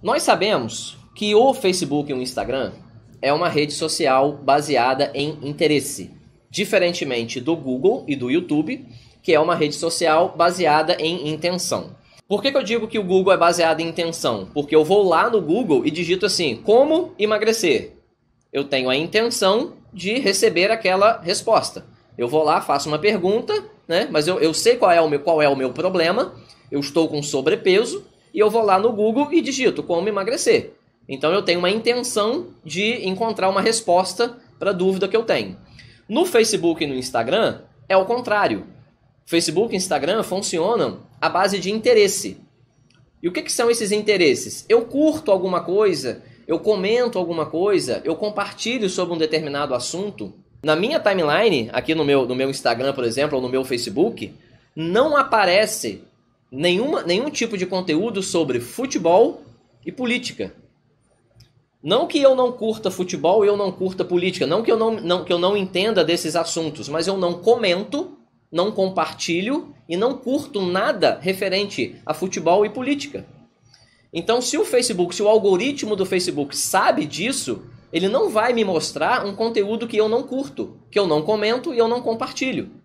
Nós sabemos que o Facebook e o Instagram é uma rede social baseada em interesse, diferentemente do Google e do YouTube, que é uma rede social baseada em intenção. Por que, que eu digo que o Google é baseado em intenção? Porque eu vou lá no Google e digito assim: como emagrecer? Eu tenho a intenção de receber aquela resposta. Eu vou lá, faço uma pergunta, né? Mas eu, eu sei qual é, o meu, qual é o meu problema, eu estou com sobrepeso, e eu vou lá no Google e digito como emagrecer. Então eu tenho uma intenção de encontrar uma resposta para a dúvida que eu tenho. No Facebook e no Instagram é o contrário. Facebook e Instagram funcionam à base de interesse. E o que, que são esses interesses? Eu curto alguma coisa, eu comento alguma coisa, eu compartilho sobre um determinado assunto. Na minha timeline, aqui no meu, no meu Instagram, por exemplo, ou no meu Facebook, não aparece nenhuma, nenhum tipo de conteúdo sobre futebol e política. Não que eu não curta futebol e eu não curta política, não que eu não, não, que eu não entenda desses assuntos, mas eu não comento, não compartilho e não curto nada referente a futebol e política. Então, se o Facebook, se o algoritmo do Facebook sabe disso, ele não vai me mostrar um conteúdo que eu não curto, que eu não comento e eu não compartilho.